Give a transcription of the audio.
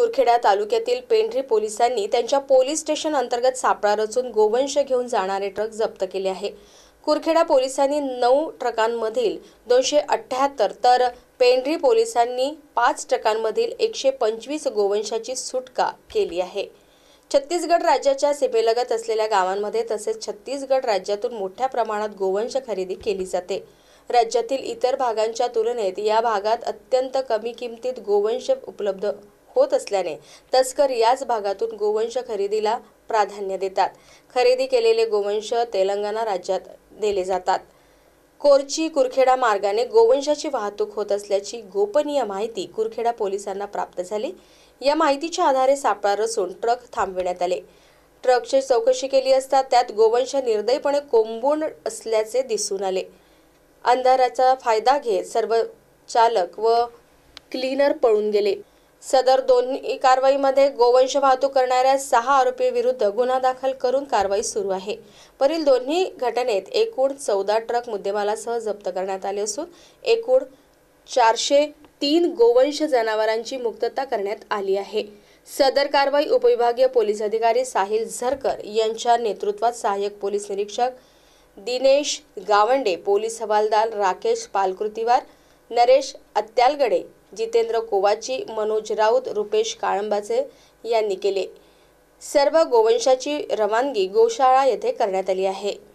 कुरखेडा तालुक्यातील पेंढरी पोलिसांनी त्यांच्या पोलीस स्टेशन अंतर्गत सापळा रचून गोवंश घेऊन जाणारे ट्रक जप्त केले आहे कुरखेडा पोलिसांनी नऊ ट्रकांमधील दोनशे अठ्ठ्याहत्तर तर पेंढरी पोलिसांनी पाच ट्रकांमधील एकशे पंचवीस गोवंशाची सुटका केली आहे छत्तीसगड राज्याच्या सीमेलगत असलेल्या गावांमध्ये तसेच छत्तीसगड राज्यातून मोठ्या प्रमाणात गोवंश खरेदी केली जाते राज्यातील इतर भागांच्या तुलनेत या भागात अत्यंत कमी किमतीत गोवंश उपलब्ध होत असल्याने तस्कर याच भागातून गोवंश खरेदीला प्राधान्य देतात खरेदी केलेले गोवंश तेलंगणा राज्यात दिले जातात कोरची कुरखेडा मार्गाने गोवंशाची वाहतूक होत असल्याची गोपनीय माहिती कुरखेडा पोलिसांना प्राप्त झाली या माहितीच्या आधारे सापळा रचून ट्रक थांबविण्यात आले ट्रकची चौकशी केली असता त्यात गोवंश निर्दयपणे कोंबून असल्याचे दिसून आले अंधाराचा फायदा घेत सर्व चालक व क्लीनर पळून गेले सदर दोन्ही कारवाईमध्ये गोवंश वाहतूक करणाऱ्या सहा आरोपींविरुद्ध गुन्हा दाखल करून कारवाई सुरू आहे वरील दोन्ही घटनेत एकूण चौदा ट्रक मुद्देमालासह जप्त करण्यात आले असून एकूण चारशे तीन गोवंश जनावरांची मुक्तता करण्यात आली आहे सदर कारवाई उपविभागीय पोलीस अधिकारी साहिल झरकर यांच्या नेतृत्वात सहाय्यक पोलीस निरीक्षक दिनेश गावंडे पोलीस हवालदार राकेश पालकृतीवार नरेश अत्यालगडे जितेंद्र कोवाची मनोज राऊत रुपेश काळंबाचे यांनी केले सर्व गोवंशाची रवानगी गोशाळा येथे करण्यात आली आहे